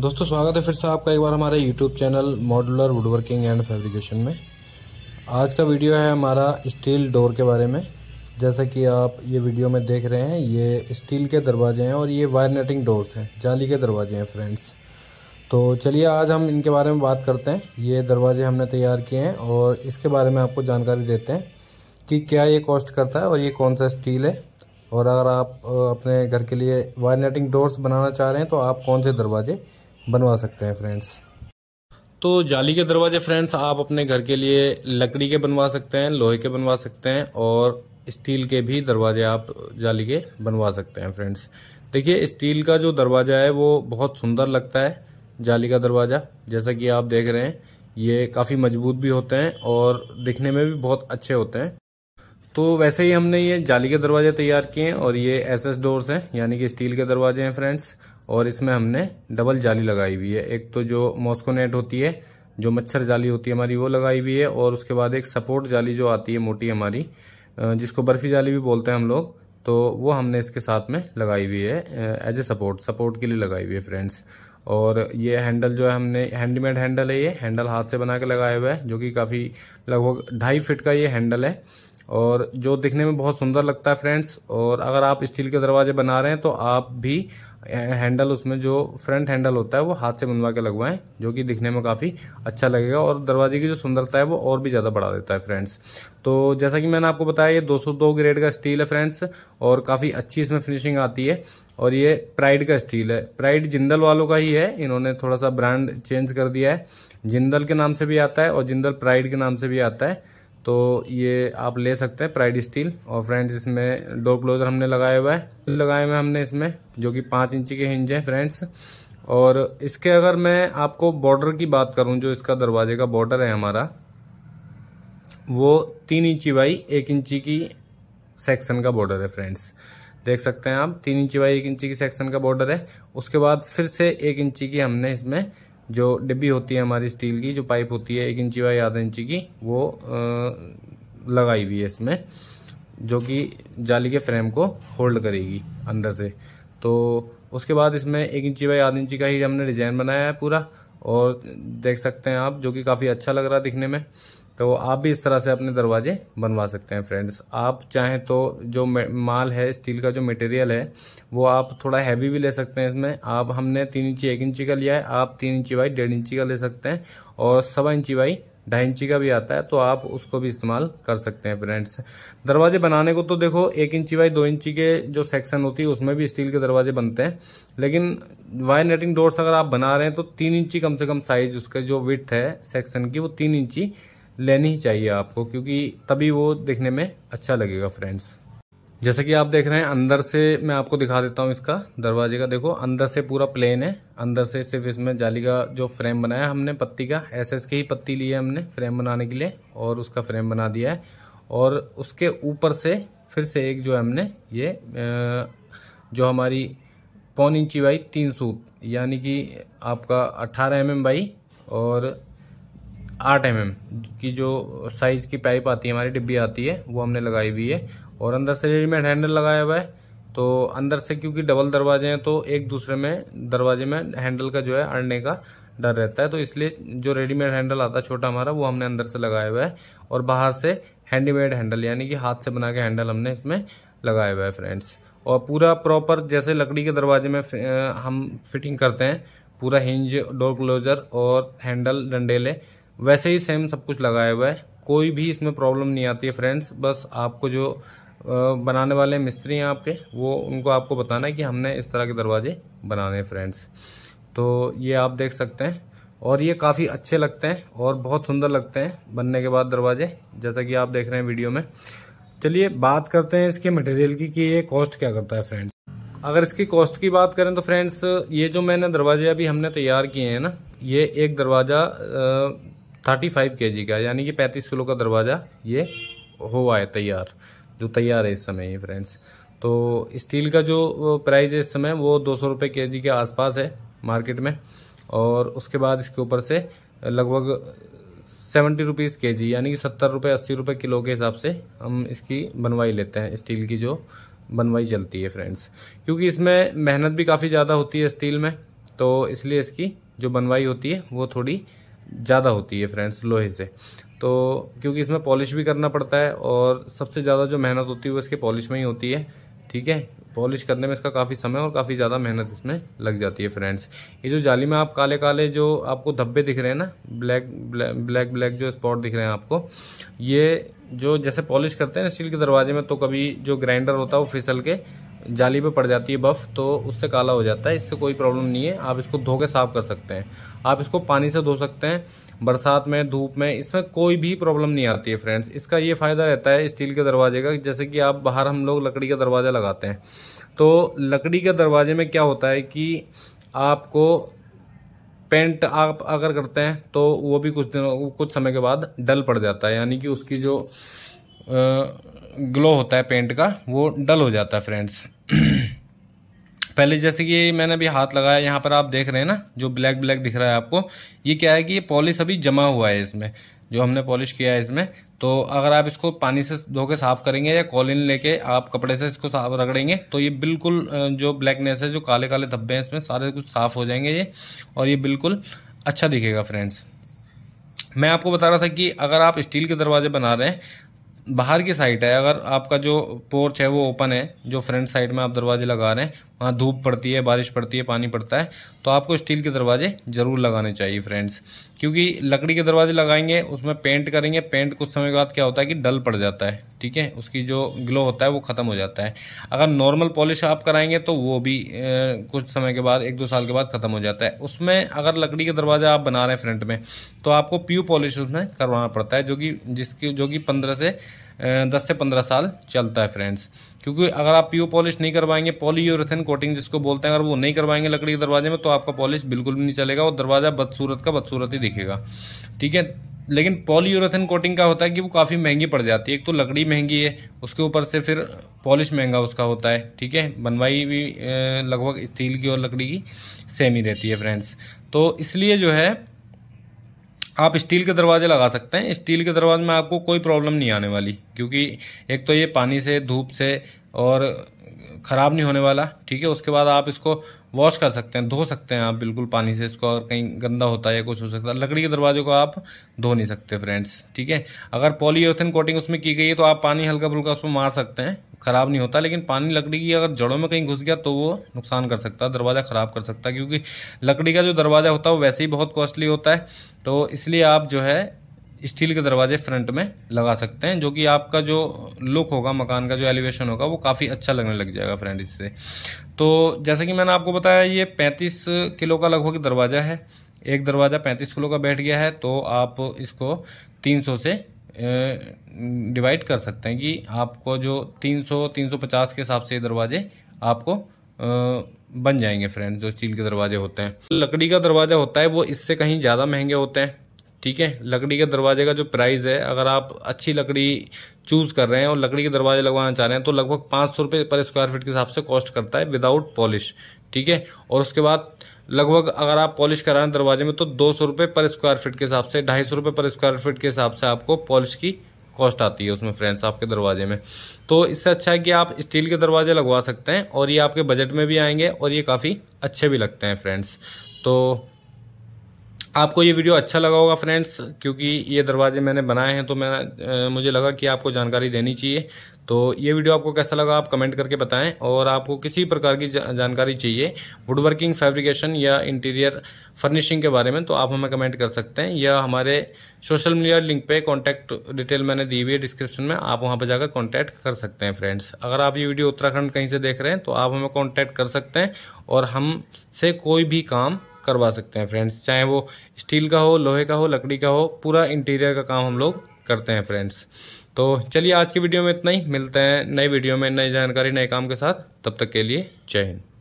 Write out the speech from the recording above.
दोस्तों स्वागत है फिर से आपका एक बार हमारे YouTube channel modular woodworking and fabrication में आज का वीडियो है हमारा स्टील डोर के बारे में जैसा कि आप ये वीडियो में देख रहे हैं ये स्टील के दरवाजे हैं और ये वायर नेटिंग डोर्स हैं जाली के दरवाजे हैं फ्रेंड्स तो चलिए आज हम इनके बारे में बात करते हैं ये दरवाजे हमने तैयार किए हैं और इसके बारे में आपको जानकारी देते हैं कि क्या ये कॉस्ट करता है और ये कौन सा स्टील है और अगर आप अपने घर के लिए वायर नेटिंग डोर्स बनाना चाह रहे हैं तो आप कौन से दरवाजे बनवा सकते हैं फ्रेंड्स तो जाली के दरवाजे फ्रेंड्स आप अपने घर के लिए लकड़ी के बनवा सकते हैं लोहे के बनवा सकते हैं और स्टील के भी दरवाजे आप जाली के बनवा सकते हैं फ्रेंड्स देखिए स्टील का जो दरवाज़ा है वो बहुत सुंदर लगता है जाली का दरवाज़ा जैसा कि आप देख रहे हैं ये काफ़ी मजबूत भी होते हैं और दिखने में भी बहुत अच्छे होते हैं तो वैसे ही हमने ये जाली के दरवाजे तैयार किए हैं और ये एस एस डोर्स हैं यानी कि स्टील के दरवाजे हैं फ्रेंड्स और इसमें हमने डबल जाली लगाई हुई है एक तो जो मॉस्को नेट होती है जो मच्छर जाली होती है हमारी वो लगाई हुई है और उसके बाद एक सपोर्ट जाली जो आती है मोटी हमारी जिसको बर्फी जाली भी बोलते हैं हम लोग तो वो हमने इसके साथ में लगाई हुई है एज ए सपोर्ट सपोर्ट के लिए लगाई हुई है फ्रेंड्स और ये हैंडल जो है हमने हैंडमेड हैंडल है ये हैंडल हाथ से बना के लगाया हुआ है जो कि काफ़ी लगभग ढाई फिट का ये हैंडल है और जो दिखने में बहुत सुंदर लगता है फ्रेंड्स और अगर आप स्टील के दरवाजे बना रहे हैं तो आप भी हैंडल उसमें जो फ्रंट हैंडल होता है वो हाथ से बनवा के लगवाएं जो कि दिखने में काफ़ी अच्छा लगेगा और दरवाजे की जो सुंदरता है वो और भी ज़्यादा बढ़ा देता है फ्रेंड्स तो जैसा कि मैंने आपको बताया ये 202 ग्रेड का स्टील है फ्रेंड्स और काफ़ी अच्छी इसमें फिनिशिंग आती है और ये प्राइड का स्टील है प्राइड जिंदल वालों का ही है इन्होंने थोड़ा सा ब्रांड चेंज कर दिया है जिंदल के नाम से भी आता है और जिंदल प्राइड के नाम से भी आता है तो ये आप ले सकते हैं प्राइड स्टील और फ्रेंड्स इसमें डोर क्लोजर हमने लगाया हुआ है लगाए हुए हमने इसमें जो कि पांच इंची के हिंज है फ्रेंड्स और इसके अगर मैं आपको बॉर्डर की बात करूं जो इसका दरवाजे का बॉर्डर है हमारा वो तीन इंची बाई एक इंची की सेक्शन का बॉर्डर है फ्रेंड्स देख सकते हैं आप तीन इंची बाई एक इंची की सेक्शन का बॉर्डर है उसके बाद फिर से एक इंची की हमने इसमें जो डिब्बी होती है हमारी स्टील की जो पाइप होती है एक इंची बाई आधा इंची की वो लगाई हुई है इसमें जो कि जाली के फ्रेम को होल्ड करेगी अंदर से तो उसके बाद इसमें एक इंची बाई आधा इंची का ही हमने डिजाइन बनाया है पूरा और देख सकते हैं आप जो कि काफ़ी अच्छा लग रहा है दिखने में तो आप भी इस तरह से अपने दरवाजे बनवा सकते हैं फ्रेंड्स आप चाहें तो जो माल है स्टील का जो मटेरियल है वो आप थोड़ा हैवी भी ले सकते हैं इसमें आप हमने तीन इंची एक इंची का लिया है आप तीन इंची बाई डेढ़ इंची का ले सकते हैं और सवा इंची बाई ढाई इंची का भी आता है तो आप उसको भी इस्तेमाल कर सकते हैं फ्रेंड्स दरवाजे बनाने को तो देखो एक इंची बाई दो इंची के जो सेक्शन होती है उसमें भी स्टील के दरवाजे बनते हैं लेकिन वायर नेटिंग डोर्स अगर आप बना रहे हैं तो तीन इंची कम से कम साइज उसके जो विथ है सेक्शन की वो तीन इंची लेनी ही चाहिए आपको क्योंकि तभी वो दिखने में अच्छा लगेगा फ्रेंड्स जैसा कि आप देख रहे हैं अंदर से मैं आपको दिखा देता हूँ इसका दरवाजे का देखो अंदर से पूरा प्लेन है अंदर से सिर्फ इसमें जाली का जो फ्रेम बनाया हमने पत्ती का एस एस की ही पत्ती ली है हमने फ्रेम बनाने के लिए और उसका फ्रेम बना दिया है और उसके ऊपर से फिर से एक जो है हमने ये जो हमारी पौन इंची बाई तीन सूट यानी कि आपका अट्ठारह एम mm एम बाई और आठ एम की जो साइज की पाइप आती है हमारी डिब्बी आती है वो हमने लगाई हुई है और अंदर से रेडीमेड हैंडल लगाया हुआ है तो अंदर से क्योंकि डबल दरवाजे हैं तो एक दूसरे में दरवाजे में हैंडल का जो है अड़ने का डर रहता है तो इसलिए जो रेडीमेड हैंडल आता है छोटा हमारा वो हमने अंदर से लगाया हुआ है और बाहर से हैंडीमेड हैंडल यानी कि हाथ से बना के हैंडल हमने इसमें लगाया हुआ है फ्रेंड्स और पूरा प्रॉपर जैसे लकड़ी के दरवाजे में हम फिटिंग करते हैं पूरा हिंज डोर क्लोजर और हैंडल डंडेले वैसे ही सेम सब कुछ लगाया हुआ है कोई भी इसमें प्रॉब्लम नहीं आती है फ्रेंड्स बस आपको जो बनाने वाले मिस्त्री हैं आपके वो उनको आपको बताना है कि हमने इस तरह के दरवाजे बनाने हैं फ्रेंड्स तो ये आप देख सकते हैं और ये काफ़ी अच्छे लगते हैं और बहुत सुंदर लगते हैं बनने के बाद दरवाजे जैसा कि आप देख रहे हैं वीडियो में चलिए बात करते हैं इसके मटेरियल की कि ये कॉस्ट क्या करता है फ्रेंड्स अगर इसकी कॉस्ट की बात करें तो फ्रेंड्स ये जो मैंने दरवाजे अभी हमने तैयार किए हैं ना ये एक दरवाज़ा थर्टी फाइव के जी का यानी कि पैंतीस किलो का दरवाज़ा ये हुआ है तैयार जो तैयार है इस समय ये फ्रेंड्स तो स्टील का जो प्राइस है इस समय वो दो सौ रुपये के जी के आसपास है मार्केट में और उसके बाद इसके ऊपर से लगभग सेवेंटी रुपीज़ के जी यानी कि सत्तर रुपये अस्सी रुपये किलो के हिसाब से हम इसकी बनवाई लेते हैं स्टील की जो बनवाई चलती है फ्रेंड्स क्योंकि इसमें मेहनत भी काफ़ी ज़्यादा होती है स्टील में तो इसलिए इसकी जो बनवाई होती है वो थोड़ी ज़्यादा होती है फ्रेंड्स लोहे से तो क्योंकि इसमें पॉलिश भी करना पड़ता है और सबसे ज़्यादा जो मेहनत होती है वो इसके पॉलिश में ही होती है ठीक है पॉलिश करने में इसका काफ़ी समय और काफ़ी ज़्यादा मेहनत इसमें लग जाती है फ्रेंड्स ये जो जाली में आप काले काले जो आपको धब्बे दिख रहे हैं ना ब्लैक ब्लैक ब्लैक ब्लैक जो स्पॉट दिख रहे हैं आपको ये जो जैसे पॉलिश करते हैं स्टील के दरवाजे में तो कभी जो ग्राइंडर होता है वो फिसल के जाली पे पड़ जाती है बफ तो उससे काला हो जाता है इससे कोई प्रॉब्लम नहीं है आप इसको धो के साफ कर सकते हैं आप इसको पानी से धो सकते हैं बरसात में धूप में इसमें कोई भी प्रॉब्लम नहीं आती है फ्रेंड्स इसका ये फ़ायदा रहता है स्टील के दरवाजे का जैसे कि आप बाहर हम लोग लकड़ी का दरवाज़ा लगाते हैं तो लकड़ी के दरवाजे में क्या होता है कि आपको पेंट आप अगर करते हैं तो वो भी कुछ दिनों कुछ समय के बाद डल पड़ जाता है यानी कि उसकी जो आ, ग्लो होता है पेंट का वो डल हो जाता है फ्रेंड्स पहले जैसे कि मैंने अभी हाथ लगाया यहाँ पर आप देख रहे हैं ना जो ब्लैक ब्लैक दिख रहा है आपको ये क्या है कि ये पॉलिश अभी जमा हुआ है इसमें जो हमने पॉलिश किया है इसमें तो अगर आप इसको पानी से धो के साफ करेंगे या कॉलिन लेके आप कपड़े से इसको साफ रगड़ेंगे तो ये बिल्कुल जो ब्लैकनेस है जो काले काले धब्बे हैं इसमें सारे कुछ साफ हो जाएंगे ये और ये बिल्कुल अच्छा दिखेगा फ्रेंड्स मैं आपको बता रहा था कि अगर आप स्टील के दरवाजे बना रहे हैं बाहर की साइड है अगर आपका जो पोर्च है वो ओपन है जो फ्रंट साइड में आप दरवाजे लगा रहे हैं वहाँ धूप पड़ती है बारिश पड़ती है पानी पड़ता है तो आपको स्टील के दरवाजे ज़रूर लगाने चाहिए फ्रेंड्स क्योंकि लकड़ी के दरवाजे लगाएंगे उसमें पेंट करेंगे पेंट कुछ समय बाद क्या होता है कि डल पड़ जाता है ठीक है उसकी जो ग्लो होता है वो ख़त्म हो जाता है अगर नॉर्मल पॉलिश आप कराएंगे तो वो भी ए, कुछ समय के बाद एक दो साल के बाद ख़त्म हो जाता है उसमें अगर लकड़ी के दरवाजे आप बना रहे हैं फ्रंट में तो आपको प्यू पॉलिश उसमें करवाना पड़ता है जो कि जिसकी जो कि पंद्रह से दस से पंद्रह साल चलता है फ्रेंड्स क्योंकि अगर आप पीओ पॉलिश नहीं करवाएंगे पॉली कोटिंग जिसको बोलते हैं अगर वो नहीं करवाएंगे लकड़ी के दरवाजे में तो आपका पॉलिश बिल्कुल भी नहीं चलेगा और दरवाजा बदसूरत का बदसूरत ही दिखेगा ठीक है लेकिन पॉलीयूरेथन कोटिंग का होता है कि वो काफ़ी महंगी पड़ जाती है एक तो लकड़ी महंगी है उसके ऊपर से फिर पॉलिश महंगा उसका होता है ठीक है बनवाई भी लगभग स्टील की और लकड़ी की सेम ही रहती है फ्रेंड्स तो इसलिए जो है आप स्टील के दरवाजे लगा सकते हैं स्टील के दरवाजे में आपको कोई प्रॉब्लम नहीं आने वाली क्योंकि एक तो ये पानी से धूप से और ख़राब नहीं होने वाला ठीक है उसके बाद आप इसको वॉश कर सकते हैं धो सकते हैं आप बिल्कुल पानी से इसको और कहीं गंदा होता है या कुछ हो सकता है लकड़ी के दरवाजे को आप धो नहीं सकते फ्रेंड्स ठीक है अगर पॉलीथिन कोटिंग उसमें की गई है तो आप पानी हल्का फुल्का उसमें मार सकते हैं ख़राब नहीं होता लेकिन पानी लकड़ी की अगर जड़ों में कहीं घुस गया तो वो नुकसान कर सकता है दरवाज़ा ख़राब कर सकता है क्योंकि लकड़ी का जो दरवाज़ा होता है वो वैसे ही बहुत कॉस्टली होता है तो इसलिए आप जो है स्टील के दरवाजे फ्रंट में लगा सकते हैं जो कि आपका जो लुक होगा मकान का जो एलिवेशन होगा वो काफ़ी अच्छा लगने लग जाएगा फ्रेंड इससे तो जैसे कि मैंने आपको बताया ये 35 किलो का लगभग दरवाज़ा है एक दरवाज़ा 35 किलो का बैठ गया है तो आप इसको 300 से डिवाइड कर सकते हैं कि आपको जो 300 350 के हिसाब से दरवाजे आपको बन जाएंगे फ्रेंड जो स्टील के दरवाजे होते हैं लकड़ी का दरवाज़ा होता है वो इससे कहीं ज़्यादा महंगे होते हैं ठीक है लकड़ी के दरवाजे का जो प्राइस है अगर आप अच्छी लकड़ी चूज़ कर रहे हैं और लकड़ी के दरवाजे लगवाना चाह रहे हैं तो लगभग पाँच सौ रुपये पर स्क्वायर फीट के हिसाब से कॉस्ट करता है विदाउट पॉलिश ठीक है और उसके बाद लगभग अगर आप पॉलिश कराएं दरवाजे में तो दो सौ रुपये पर स्क्वायर फीट के हिसाब से ढाई सौ रुपये पर स्क्वायर फीट के हिसाब से आपको पॉलिश की कॉस्ट आती है उसमें फ्रेंड्स आपके दरवाजे में तो इससे अच्छा है कि आप स्टील के दरवाजे लगवा सकते हैं और ये आपके बजट में भी आएंगे और ये काफ़ी अच्छे भी लगते हैं फ्रेंड्स तो आपको ये वीडियो अच्छा लगा होगा फ्रेंड्स क्योंकि ये दरवाजे मैंने बनाए हैं तो मैं मुझे लगा कि आपको जानकारी देनी चाहिए तो ये वीडियो आपको कैसा लगा आप कमेंट करके बताएं और आपको किसी प्रकार की जानकारी चाहिए वुडवर्किंग फैब्रिकेशन या इंटीरियर फर्निशिंग के बारे में तो आप हमें कमेंट कर सकते हैं या हमारे सोशल मीडिया लिंक पे कॉन्टैक्ट डिटेल मैंने दी हुई है डिस्क्रिप्शन में आप वहाँ पर जाकर कॉन्टैक्ट कर सकते हैं फ्रेंड्स अगर आप ये वीडियो उत्तराखंड कहीं से देख रहे हैं तो आप हमें कॉन्टैक्ट कर सकते हैं और हमसे कोई भी काम करवा सकते हैं फ्रेंड्स चाहे वो स्टील का हो लोहे का हो लकड़ी का हो पूरा इंटीरियर का काम हम लोग करते हैं फ्रेंड्स तो चलिए आज की वीडियो में इतना ही मिलते हैं नई वीडियो में नई जानकारी नए काम के साथ तब तक के लिए जय हिंद